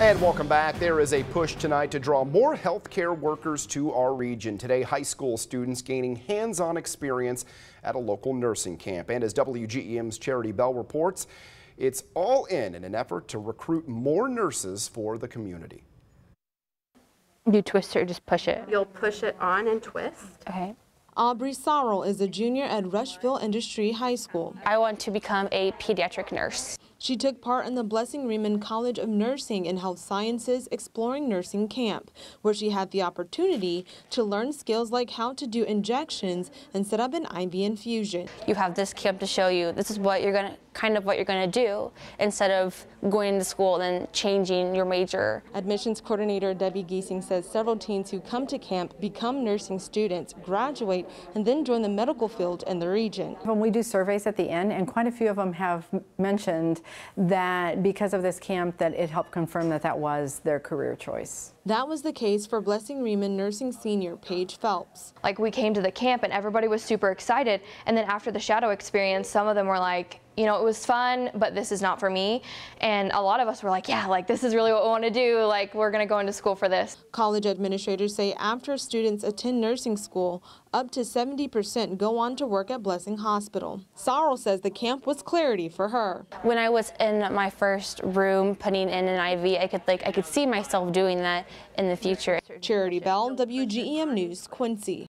And welcome back. There is a push tonight to draw more healthcare workers to our region. Today, high school students gaining hands-on experience at a local nursing camp. And as WGEM's Charity Bell reports, it's all in in an effort to recruit more nurses for the community. You twist or just push it? You'll push it on and twist. Okay. Aubrey Sorrell is a junior at Rushville Industry High School. I want to become a pediatric nurse. She took part in the Blessing Riemann College of Nursing and Health Sciences Exploring Nursing Camp, where she had the opportunity to learn skills like how to do injections and set up an IV infusion. You have this camp to show you this is what you're going to kind of what you're going to do instead of going to school and changing your major. Admissions coordinator Debbie Giesing says several teens who come to camp become nursing students, graduate, and then join the medical field in the region. When we do surveys at the end, and quite a few of them have mentioned that because of this camp that it helped confirm that that was their career choice. That was the case for Blessing Riemann nursing senior Paige Phelps. Like we came to the camp and everybody was super excited and then after the shadow experience some of them were like you know, it was fun, but this is not for me. And a lot of us were like, yeah, like this is really what we want to do. Like we're going to go into school for this. College administrators say after students attend nursing school, up to 70% go on to work at Blessing Hospital. Sorrel says the camp was clarity for her. When I was in my first room putting in an IV, I could like I could see myself doing that in the future. Charity Bell, WGEM News, Quincy.